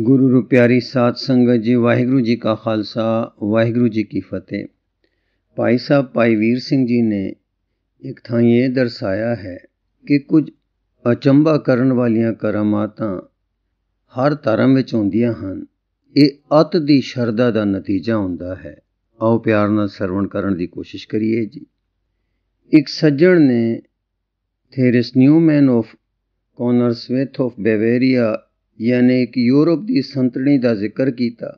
ਗੁਰੂ ਰੂਪ ਪਿਆਰੀ ਸਾਧ ਸੰਗਤ ਜੀ ਵਾਹਿਗੁਰੂ ਜੀ ਕਾ ਖਾਲਸਾ ਵਾਹਿਗੁਰੂ ਜੀ ਕੀ ਫਤਿਹ ਭਾਈ ਸਾਹਿਬ ਭਾਈ ਵੀਰ ਸਿੰਘ ਜੀ ਨੇ ਇੱਕ ਥਾਂ ਇਹ ਦਰਸਾਇਆ ਹੈ ਕਿ ਕੁਝ ਅਚੰਭਾ ਕਰਨ ਵਾਲੀਆਂ ਕਰਾਮਾਤਾਂ ਹਰ ਧਰਮ ਵਿੱਚ ਹੁੰਦੀਆਂ ਹਨ ਇਹ ਅਤ ਦੀ ਸ਼ਰਧਾ ਦਾ ਨਤੀਜਾ ਹੁੰਦਾ ਹੈ ਆਓ ਪਿਆਰ ਨਾਲ ਸਰਵਣ ਕਰਨ ਦੀ ਕੋਸ਼ਿਸ਼ ਕਰੀਏ ਜੀ ਇੱਕ ਸੱਜਣ ਨੇ ਥੇਰਸ ਨਿਊਮੈਨ ਆਫ ਕੋਨਰਸਵੇਥ ਆਫ ਬੇਵੇਰੀਆ ਯਾਨੀ ਕਿ ਯੂਰਪ ਦੀ ਸੰਤਣੀ ਦਾ ਜ਼ਿਕਰ ਕੀਤਾ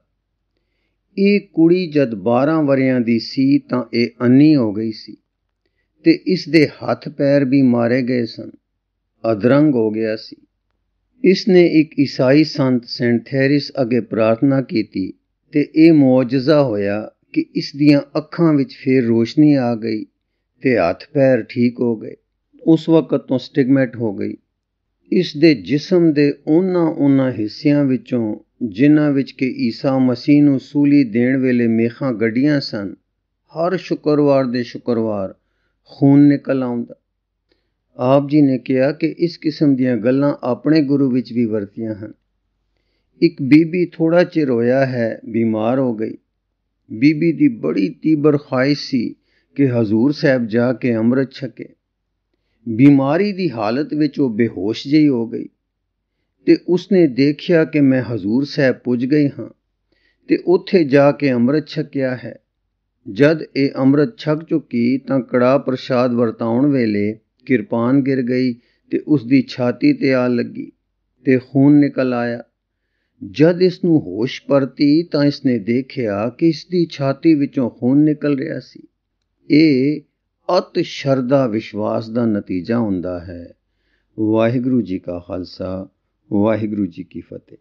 ਇਹ ਕੁੜੀ ਜਦ 12 ਵਰਿਆਂ ਦੀ ਸੀ ਤਾਂ ਇਹ ਅੰਨੀ ਹੋ ਗਈ ਸੀ ਤੇ ਇਸ ਦੇ ਹੱਥ ਪੈਰ ਵੀ ਮਾਰੇ ਗਏ ਸਨ ਅਧਰੰਗ ਹੋ ਗਿਆ ਸੀ ਇਸ ਨੇ ਇੱਕ ਈਸਾਈ ਸੰਤ ਸੈਂਟ ਥੈਰਿਸ ਅੱਗੇ ਪ੍ਰਾਰਥਨਾ ਕੀਤੀ ਤੇ ਇਹ ਮੌਜਜ਼ਾ ਹੋਇਆ ਕਿ ਇਸ ਦੀਆਂ ਅੱਖਾਂ ਵਿੱਚ ਫੇਰ ਰੋਸ਼ਨੀ ਆ ਗਈ ਤੇ ਹੱਥ ਪੈਰ ਠੀਕ ਹੋ ਗਏ ਉਸ ਵਕਤ ਤੋਂ ਸਟਿਗਮੈਟ ਹੋ ਗਈ ਇਸ ਦੇ ਜਿਸਮ ਦੇ ਉਹਨਾਂ ਉਹਨਾਂ ਹਿੱਸਿਆਂ ਵਿੱਚੋਂ ਜਿਨ੍ਹਾਂ ਵਿੱਚ ਕਿ ਈਸਾ ਮਸੀਹ ਨੂੰ ਸੂਲੀ ਦੇਣ ਵੇਲੇ ਮੇਖਾਂ ਗੱਡੀਆਂ ਸਨ ਹਰ ਸ਼ੁੱਕਰਵਾਰ ਦੇ ਸ਼ੁੱਕਰਵਾਰ ਖੂਨ ਨਿਕਲ ਆਉਂਦਾ ਆਪ ਜੀ ਨੇ ਕਿਹਾ ਕਿ ਇਸ ਕਿਸਮ ਦੀਆਂ ਗੱਲਾਂ ਆਪਣੇ ਗੁਰੂ ਵਿੱਚ ਵੀ ਵਰਤੀਆਂ ਹਨ ਇੱਕ ਬੀਬੀ ਥੋੜਾ ਚਿਰ ਹੋਇਆ ਹੈ ਬਿਮਾਰ ਹੋ ਗਈ ਬੀਬੀ ਦੀ ਬੜੀ ਤੀਬਰ ਖਾਹਿਸ਼ ਸੀ ਕਿ ਹਜ਼ੂਰ ਸਾਹਿਬ ਜਾ ਕੇ ਅੰਮ੍ਰਿਤ ਛਕੇ ਬਿਮਾਰੀ ਦੀ ਹਾਲਤ ਵਿੱਚ ਉਹ ਬੇਹੋਸ਼ ਜਿਹੀ ਹੋ ਗਈ ਤੇ ਉਸਨੇ ਦੇਖਿਆ ਕਿ ਮੈਂ ਹਜ਼ੂਰ ਸਾਹਿਬ ਪੁੱਜ ਗਈ ਹਾਂ ਤੇ ਉੱਥੇ ਜਾ ਕੇ ਅੰਮ੍ਰਿਤ ਛਕਿਆ ਹੈ ਜਦ ਇਹ ਅੰਮ੍ਰਿਤ ਛਕ ਚੁੱਕੀ ਤਾਂ ਕੜਾ ਪ੍ਰਸ਼ਾਦ ਵਰਤਾਉਣ ਵੇਲੇ ਕਿਰਪਾਨ ਗਿਰ ਗਈ ਤੇ ਉਸ ਦੀ ਛਾਤੀ ਤੇ ਆ ਲੱਗੀ ਤੇ ਖੂਨ ਨਿਕਲ ਆਇਆ ਜਦ ਇਸ ਨੂੰ ਹੋਸ਼ ਪਰਤੀ ਤਾਂ ਇਸ ਨੇ ਦੇਖਿਆ ਕਿ ਇਸ ਦੀ ਛਾਤੀ ਵਿੱਚੋਂ ਖੂਨ ਨਿਕਲ ਰਿਹਾ ਸੀ ਇਹ ਅਤ ਸ਼ਰਧਾ ਵਿਸ਼ਵਾਸ ਦਾ ਨਤੀਜਾ ਹੁੰਦਾ ਹੈ ਵਾਹਿਗੁਰੂ ਜੀ ਕਾ ਖਾਲਸਾ ਵਾਹਿਗੁਰੂ ਜੀ ਕੀ ਫਤਿਹ